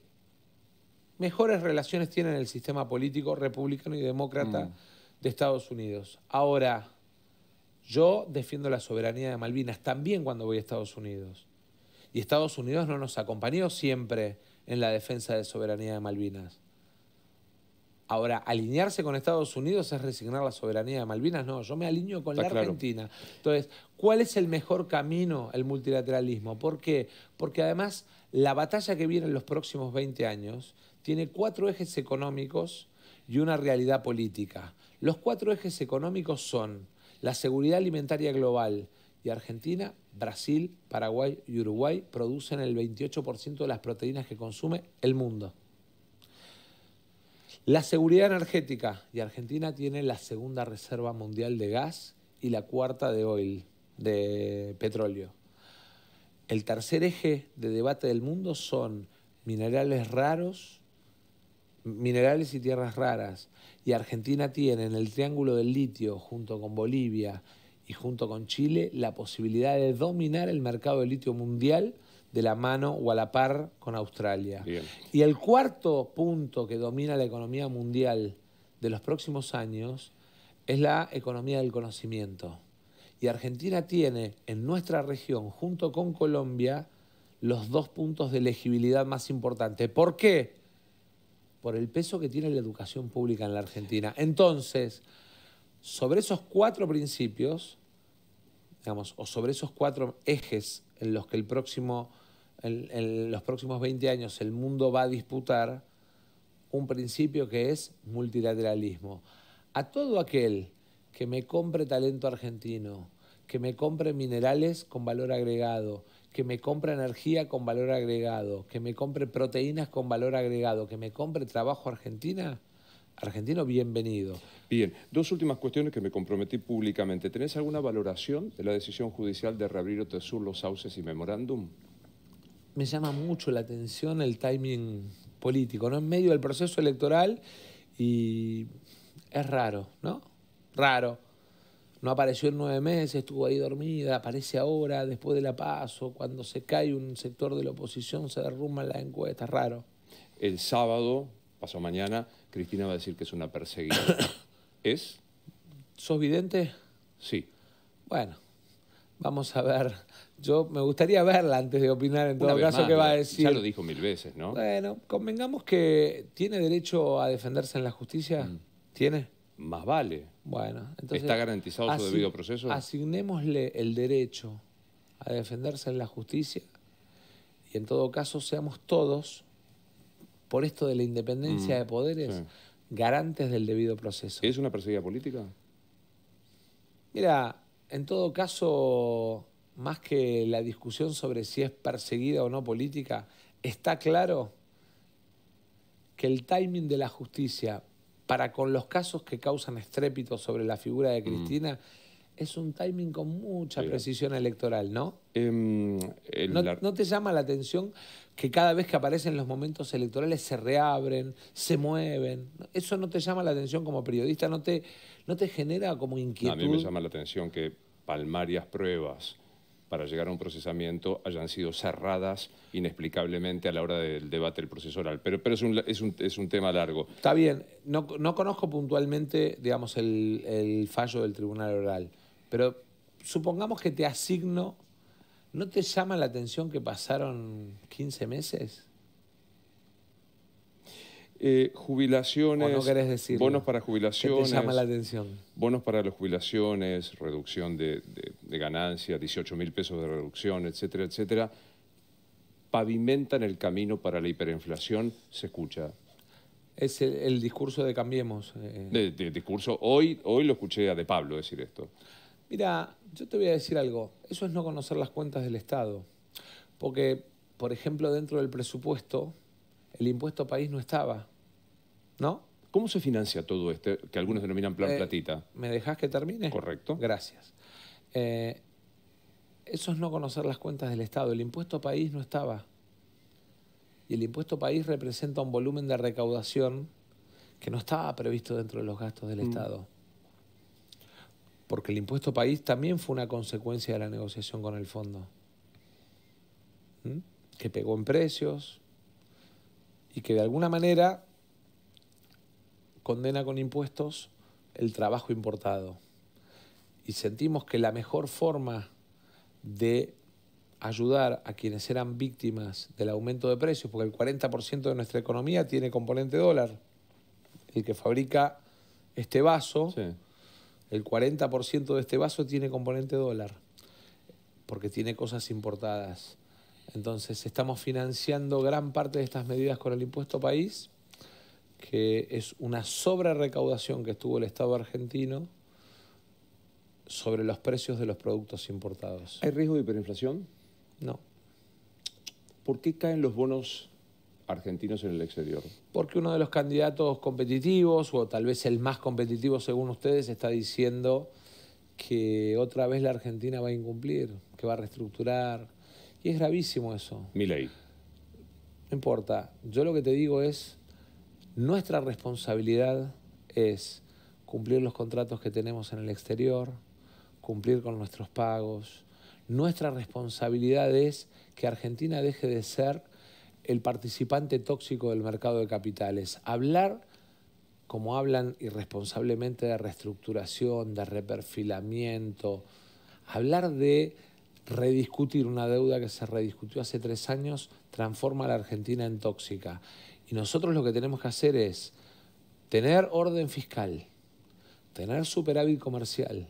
mejores relaciones tiene en el sistema político republicano y demócrata mm. de Estados Unidos. Ahora, yo defiendo la soberanía de Malvinas también cuando voy a Estados Unidos. Y Estados Unidos no nos acompañó siempre en la defensa de soberanía de Malvinas. Ahora, alinearse con Estados Unidos es resignar la soberanía de Malvinas. No, yo me alineo con la Argentina. Entonces, ¿cuál es el mejor camino? El multilateralismo. ¿Por qué? Porque además la batalla que viene en los próximos 20 años tiene cuatro ejes económicos y una realidad política. Los cuatro ejes económicos son la seguridad alimentaria global, y Argentina, Brasil, Paraguay y Uruguay producen el 28% de las proteínas que consume el mundo. La seguridad energética. Y Argentina tiene la segunda reserva mundial de gas y la cuarta de oil, de petróleo. El tercer eje de debate del mundo son minerales raros, minerales y tierras raras. Y Argentina tiene en el Triángulo del Litio, junto con Bolivia y junto con Chile, la posibilidad de dominar el mercado de litio mundial de la mano o a la par con Australia. Y el cuarto punto que domina la economía mundial de los próximos años es la economía del conocimiento. Y Argentina tiene en nuestra región, junto con Colombia, los dos puntos de elegibilidad más importantes. ¿Por qué? Por el peso que tiene la educación pública en la Argentina. Entonces, sobre esos cuatro principios, digamos, o sobre esos cuatro ejes en los que el próximo en, los próximos 20 años el mundo va a disputar un principio que es multilateralismo. A todo aquel que me compre talento argentino, que me compre minerales con valor agregado, que me compre energía con valor agregado, que me compre proteínas con valor agregado, que me compre trabajo argentina, argentino bienvenido. Bien, dos últimas cuestiones que me comprometí públicamente. ¿Tenés alguna valoración de la decisión judicial de reabrir tesur los sauces y memorándum? me llama mucho la atención el timing político, ¿no? En medio del proceso electoral y es raro, ¿no? Raro. No apareció en nueve meses, estuvo ahí dormida, aparece ahora, después de la paso, cuando se cae un sector de la oposición, se derrumba la encuesta, raro. El sábado, pasó mañana, Cristina va a decir que es una perseguida. ¿Es? ¿Sos vidente? Sí. Bueno, vamos a ver yo me gustaría verla antes de opinar en todo caso que va a decir. Ya lo dijo mil veces, ¿no? Bueno, convengamos que tiene derecho a defenderse en la justicia. Mm. ¿Tiene? Más vale. Bueno, entonces. ¿Está garantizado su debido proceso? Asignémosle el derecho a defenderse en la justicia y en todo caso seamos todos, por esto de la independencia mm. de poderes, garantes del debido proceso. ¿Es una perseguida política? Mira, en todo caso más que la discusión sobre si es perseguida o no política, está claro que el timing de la justicia para con los casos que causan estrépito sobre la figura de mm. Cristina es un timing con mucha precisión electoral, ¿no? Em, ¿no? te llama la atención que cada vez que aparecen los momentos electorales se reabren, se mueven. ¿Eso no te llama la atención como periodista? ¿No te, no te genera como inquietud? a mí me llama la atención que palmarias pruebas para llegar a un procesamiento hayan sido cerradas inexplicablemente a la hora del debate del proceso oral. Pero, pero es, un, es, es, un, tema largo. Está bien, no, conozco puntualmente, digamos, el, el, fallo del tribunal oral, pero supongamos que te asigno, ¿no te llama la atención que pasaron 15 meses? eh, jubilaciones, bonos para jubilaciones, llama la atención? bonos para las jubilaciones, reducción de, ganancias, 18 mil pesos de reducción, etcétera, etcétera, pavimentan el camino para la hiperinflación, se escucha. Es el, discurso de Cambiemos. Eh. discurso, hoy, hoy lo escuché a De Pablo decir esto. Mira, yo te voy a decir algo, eso es no conocer las cuentas del Estado, porque, por ejemplo, dentro del presupuesto, el impuesto país no estaba, ¿no? ¿Cómo se financia todo esto, que algunos denominan plan eh, platita? ¿Me dejás que termine? Correcto. Gracias. Eh, eso es no conocer las cuentas del Estado. El impuesto país no estaba. Y el impuesto país representa un volumen de recaudación que no estaba previsto dentro de los gastos del mm. Estado. Porque el impuesto país también fue una consecuencia de la negociación con el fondo. Que pegó en precios, y que de alguna manera condena con impuestos el trabajo importado. Y sentimos que la mejor forma de ayudar a quienes eran víctimas del aumento de precios, porque el 40% de nuestra economía tiene componente dólar, el que fabrica este vaso, el 40% de este vaso tiene componente dólar, porque tiene cosas importadas. Entonces estamos financiando gran parte de estas medidas con el impuesto país, que es una sobrerecaudación que estuvo el Estado argentino sobre los precios de los productos importados. ¿Hay riesgo de hiperinflación? No. ¿Por qué caen los bonos argentinos en el exterior? Porque uno de los candidatos competitivos, o tal vez el más competitivo según ustedes, está diciendo que otra vez la Argentina va a incumplir, que va a reestructurar, y es gravísimo eso. Mi ley. No importa. Yo lo que te digo es, nuestra responsabilidad es cumplir los contratos que tenemos en el exterior, cumplir con nuestros pagos. Nuestra responsabilidad es que Argentina deje de ser el participante tóxico del mercado de capitales. Hablar como hablan irresponsablemente de reestructuración, de reperfilamiento, hablar de rediscutir una deuda que se rediscutió hace tres años transforma a la Argentina en tóxica. Y nosotros lo que tenemos que hacer es tener orden fiscal, tener superávit comercial,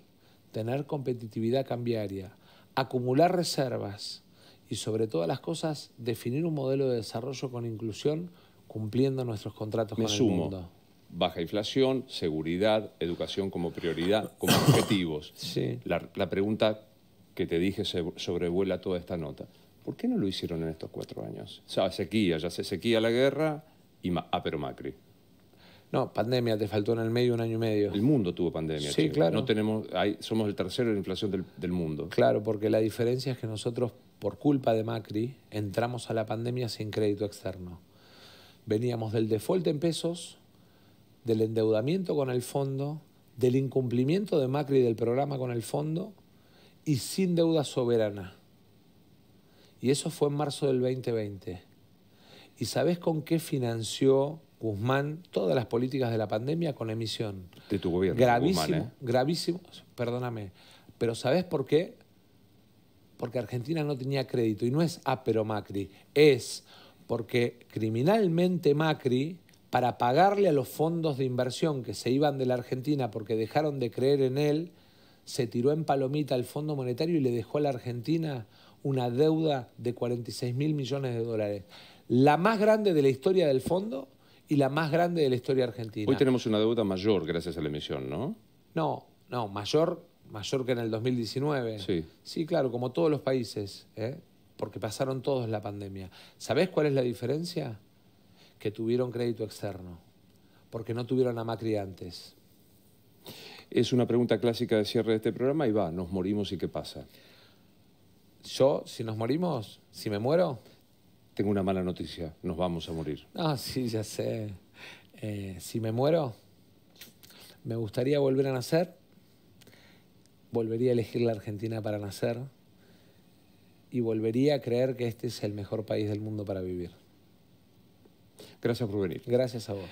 tener competitividad cambiaria, acumular reservas y sobre todas las cosas definir un modelo de desarrollo con inclusión cumpliendo nuestros contratos Me con el mundo. Baja inflación, seguridad, educación como prioridad, como objetivos. Sí. la pregunta que te dije sobrevuela toda esta nota. ¿Por qué no lo hicieron en estos cuatro años? O sequía, ya se sequía la guerra, y ah, pero Macri. No, pandemia, te faltó en el medio un año y medio. El mundo tuvo pandemia. Sí, claro. No tenemos, somos el tercero en inflación del, mundo. Claro, porque la diferencia es que nosotros, por culpa de Macri, entramos a la pandemia sin crédito externo. Veníamos del default en pesos, del endeudamiento con el fondo, del incumplimiento de Macri del programa con el fondo y sin deuda soberana. Y eso fue en marzo del 2020. ¿Y sabes con qué financió Guzmán todas las políticas de la pandemia? Con emisión. De tu gobierno. Gravísimo, ¿eh? gravísimo, perdóname. Pero ¿sabés por qué? Porque Argentina no tenía crédito. Y no es, ah, pero Macri. Es porque criminalmente Macri, para pagarle a los fondos de inversión que se iban de la Argentina porque dejaron de creer en él, se tiró en palomita al Fondo Monetario y le dejó a la Argentina una deuda de 46 mil millones de dólares. La más grande de la historia del fondo y la más grande de la historia argentina. Hoy tenemos una deuda mayor gracias a la emisión, ¿no? No, no, mayor, mayor que en el 2019. Sí. Sí, claro, como todos los países, ¿eh? porque pasaron todos la pandemia. ¿Sabés cuál es la diferencia? Que tuvieron crédito externo, porque no tuvieron a Macri antes. Es una pregunta clásica de cierre de este programa y va, nos morimos y qué pasa. Yo, si nos morimos, si me muero... Tengo una mala noticia, nos vamos a morir. Ah, sí, ya sé. Eh, si me muero, me gustaría volver a nacer, volvería a elegir la Argentina para nacer y volvería a creer que este es el mejor país del mundo para vivir. Gracias por venir. Gracias a vos.